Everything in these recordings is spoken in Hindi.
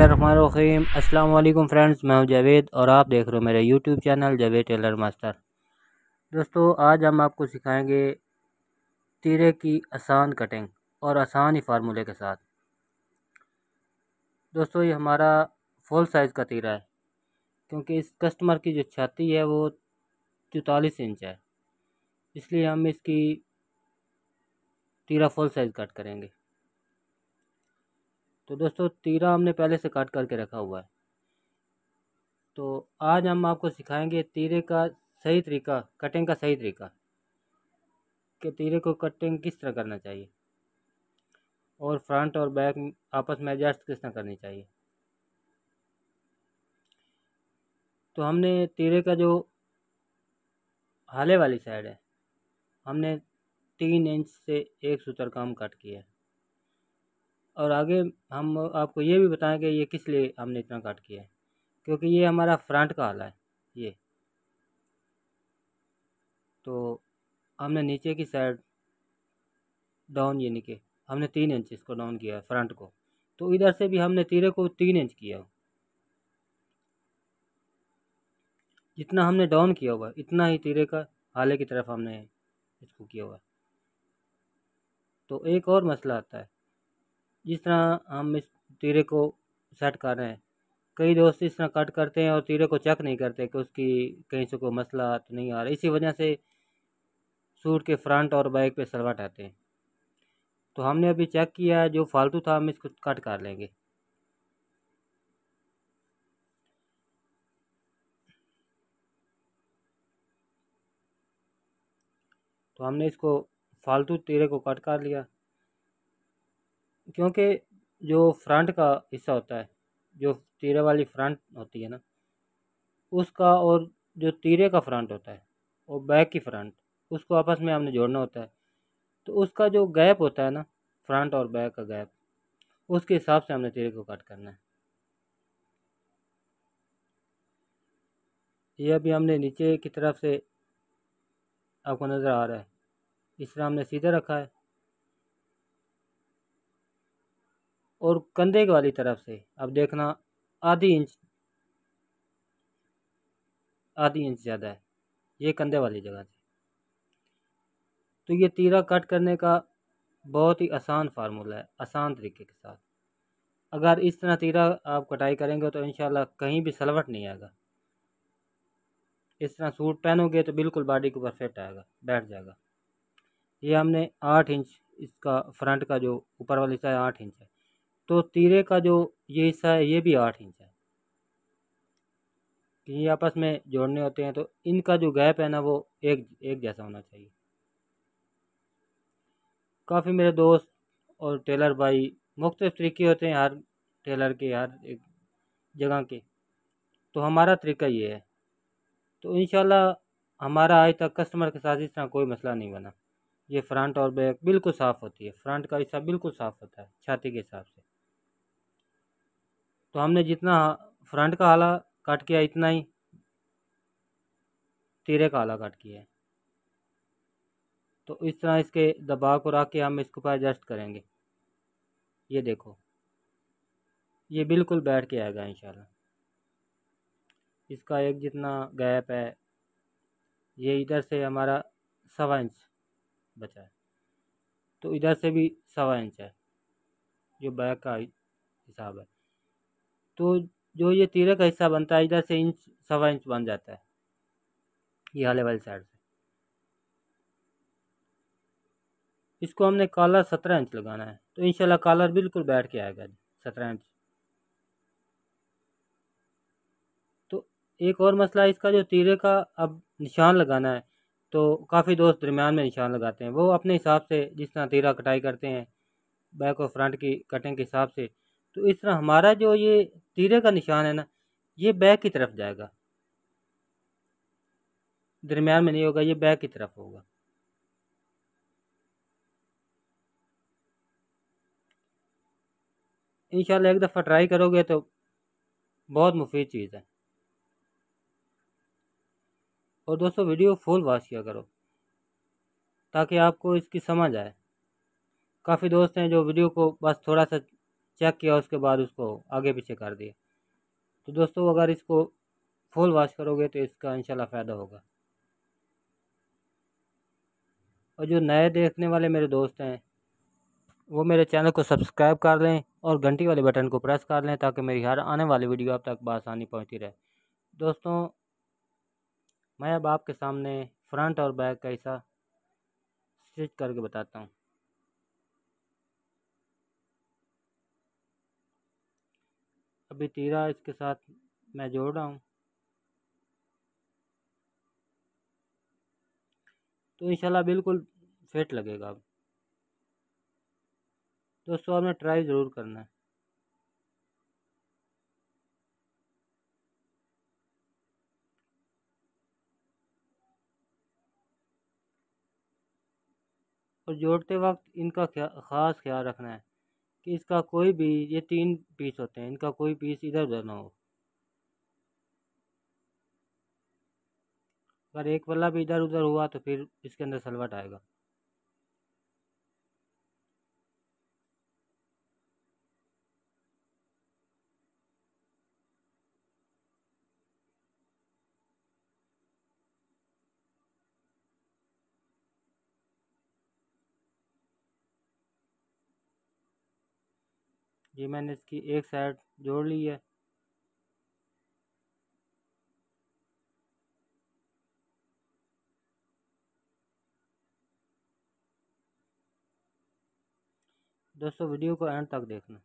बसमीम अल्लाम फ्रेंड्स मैं हूं जावेद और आप देख रहे हो मेरे YouTube channel Javed tailor master दोस्तों आज हम आपको सिखाएंगे तीरे की आसान कटिंग और आसान ही फार्मूले के साथ दोस्तों ये हमारा फुल साइज़ का तीरा है क्योंकि इस कस्टमर की जो छाती है वो चौतालीस इंच है इसलिए हम इसकी तीरा फुल साइज़ कट करेंगे तो दोस्तों तीरा हमने पहले से काट करके रखा हुआ है तो आज हम आपको सिखाएंगे तीरे का सही तरीका कटिंग का सही तरीका कि तीरे को कटिंग किस तरह करना चाहिए और फ्रंट और बैक आपस में एडजस्ट किस तरह करनी चाहिए तो हमने तीरे का जो हाले वाली साइड है हमने तीन इंच से एक सूत्र का हम कट किया है और आगे हम आपको ये भी बताएंगे ये किस लिए हमने इतना काट किया है क्योंकि ये हमारा फ्रंट का आला है ये तो हमने नीचे की साइड डाउन यानी कि हमने तीन इंच इसको डाउन किया है फ्रंट को तो इधर से भी हमने तीरे को तीन इंच किया हो जितना हमने डाउन किया हुआ इतना ही तीरे का आले की तरफ हमने इसको किया हुआ तो एक और मसला आता है जिस तरह हम इस तीरे को सेट कर रहे हैं कई दोस्त इस तरह कट करते हैं और तीरे को चेक नहीं करते कि उसकी कहीं से कोई मसला तो नहीं आ रहा इसी वजह से सूट के फ्रंट और बैक पे सलवाट आते हैं तो हमने अभी चेक किया जो फालतू था हम इसको कट कर लेंगे तो हमने इसको फालतू तीरे को कट कर लिया क्योंकि जो फ्रंट का हिस्सा होता है जो तीरे वाली फ्रंट होती है ना उसका और जो तीरे का फ्रंट होता है और बैक की फ्रंट उसको आपस में हमने जोड़ना होता है तो उसका जो गैप होता है ना फ्रंट और बैक का गैप उसके हिसाब से हमने तीरे को कट करना है ये अभी हमने नीचे की तरफ से आपको नज़र आ रहा है इस तरह हमने सीधा रखा है और कंधे वाली तरफ से अब देखना आधी इंच आधी इंच ज़्यादा है ये कंधे वाली जगह से तो ये तीरा कट करने का बहुत ही आसान फार्मूला है आसान तरीके के साथ अगर इस तरह तीरा आप कटाई करेंगे तो इन कहीं भी सलवट नहीं आएगा इस तरह सूट पहनोगे तो बिल्कुल बॉडी को ऊपर फिट आएगा बैठ जाएगा ये हमने आठ इंच इसका फ्रंट का जो ऊपर वाली साइड आठ इंच है तो तीरे का जो ये हिस्सा है ये भी आठ इंच है ये आपस में जोड़ने होते हैं तो इनका जो गैप है ना वो एक एक जैसा होना चाहिए काफ़ी मेरे दोस्त और टेलर भाई मुख्त तरीके होते हैं हर टेलर के हर एक जगह के तो हमारा तरीका ये है तो इन हमारा आज तक कस्टमर के साथ इस तरह कोई मसला नहीं बना ये फ्रंट और बैक बिल्कुल साफ़ होती है फ्रंट का हिस्सा बिल्कुल साफ़ होता है छाती के हिसाब से तो हमने जितना फ्रंट का आला काट किया इतना ही तीरे का आला काट किया है तो इस तरह इसके दबाव को रख के हम इसके ऊपर एडजस्ट करेंगे ये देखो ये बिल्कुल बैठ के आएगा इंशाल्लाह इसका एक जितना गैप है ये इधर से हमारा सवा इंच बचा है तो इधर से भी सवा इंच है जो बैक का हिसाब है तो जो ये तीरे का हिस्सा बनता है इधर से इंच सवा इंच बन जाता है ये हले वाली साइड से इसको हमने कॉलर सत्रह इंच लगाना है तो इंशाल्लाह कॉलर बिल्कुल बैठ के आएगा जी सत्रह इंच तो एक और मसला इसका जो तीरे का अब निशान लगाना है तो काफ़ी दोस्त दरमियान में निशान लगाते हैं वो अपने हिसाब से जिस तरह तीरा कटाई करते हैं बैक और फ्रंट की कटिंग के हिसाब से तो इस तरह हमारा जो ये तीरे का निशान है ना ये बैक की तरफ जाएगा दरम्यान में नहीं होगा ये बैक की तरफ होगा इन एक दफ़ा ट्राई करोगे तो बहुत मुफीद चीज़ है और दोस्तों वीडियो फुल वॉच किया करो ताकि आपको इसकी समझ आए काफ़ी दोस्त हैं जो वीडियो को बस थोड़ा सा चेक किया उसके बाद उसको आगे पीछे कर दिया तो दोस्तों अगर इसको फुल वॉश करोगे तो इसका इन फ़ायदा होगा और जो नए देखने वाले मेरे दोस्त हैं वो मेरे चैनल को सब्सक्राइब कर लें और घंटी वाले बटन को प्रेस कर लें ताकि मेरी हर आने वाली वीडियो आप तक बसानी पहुँचती रहे दोस्तों मैं अब आपके सामने फ्रंट और बैक का हिस्सा स्टिच करके बताता हूँ भी तीरा इसके साथ मैं जोड़ रहा हूँ तो इंशाल्लाह बिल्कुल फिट लगेगा अब दोस्तों आपने ट्राई ज़रूर करना है और जोड़ते वक्त इनका ख्या, ख़ास ख्याल रखना है इसका कोई भी ये तीन पीस होते हैं इनका कोई पीस इधर उधर ना हो अगर एक वाला भी इधर उधर हुआ तो फिर इसके अंदर सलवट आएगा ये मैंने इसकी एक साइड जोड़ ली है दोस्तों वीडियो को एंड तक देखना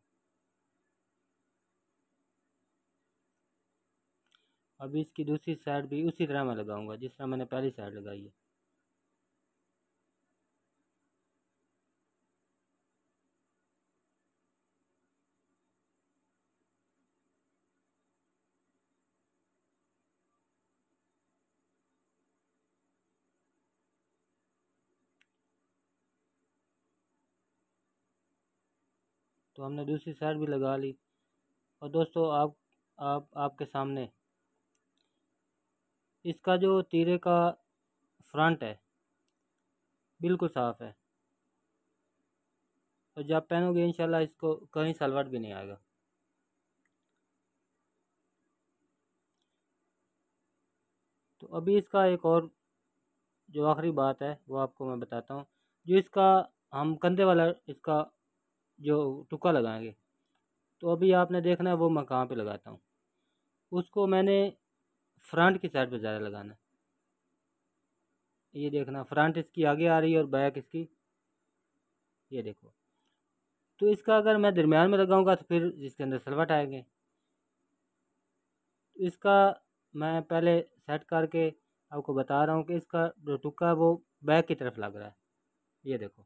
अभी इसकी दूसरी साइड भी उसी तरह मैं लगाऊंगा जिस तरह मैंने पहली साइड लगाई है तो हमने दूसरी साइड भी लगा ली और दोस्तों आप आप आपके सामने इसका जो तीरे का फ्रंट है बिल्कुल साफ़ है और जब पहनोगे इंशाल्लाह इसको कहीं सलवट भी नहीं आएगा तो अभी इसका एक और जो आखिरी बात है वो आपको मैं बताता हूँ जो इसका हम कंधे वाला इसका जो टुका लगाएंगे तो अभी आपने देखना है वो मैं कहाँ पे लगाता हूँ उसको मैंने फ्रंट की साइड पे ज़्यादा लगाना है ये देखना फ्रंट इसकी आगे आ रही है और बैक इसकी ये देखो तो इसका अगर मैं दरमियान में लगाऊंगा तो फिर इसके अंदर सलवट आएंगे तो इसका मैं पहले सेट करके आपको बता रहा हूँ कि इसका जो टुका है वो बैक की तरफ लग रहा है ये देखो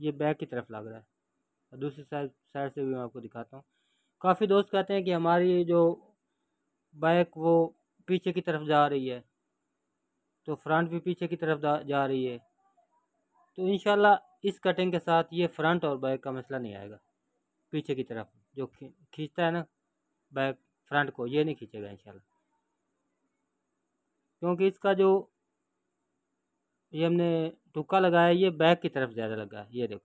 ये बैक की तरफ लग रहा है और दूसरी साइड साइड से भी मैं आपको दिखाता हूँ काफ़ी दोस्त कहते हैं कि हमारी जो बाइक वो पीछे की तरफ जा रही है तो फ्रंट भी पीछे की तरफ जा रही है तो इन इस कटिंग के साथ ये फ्रंट और बैक का मसला नहीं आएगा पीछे की तरफ जो खींचता है ना बैक फ्रंट को ये नहीं खींचेगा इन क्योंकि इसका जो ये हमने टुक्का लगाया ये बैक की तरफ ज़्यादा लगा ये देखो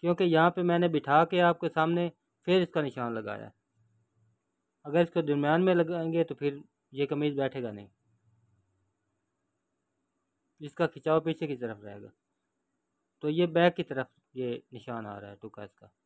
क्योंकि यहाँ पे मैंने बिठा के आपके सामने फिर इसका निशान लगाया अगर इसको दरमियान में लगाएंगे तो फिर ये कमीज़ बैठेगा नहीं इसका खिंचाव पीछे की तरफ रहेगा तो ये बैक की तरफ ये निशान आ रहा है टुका इसका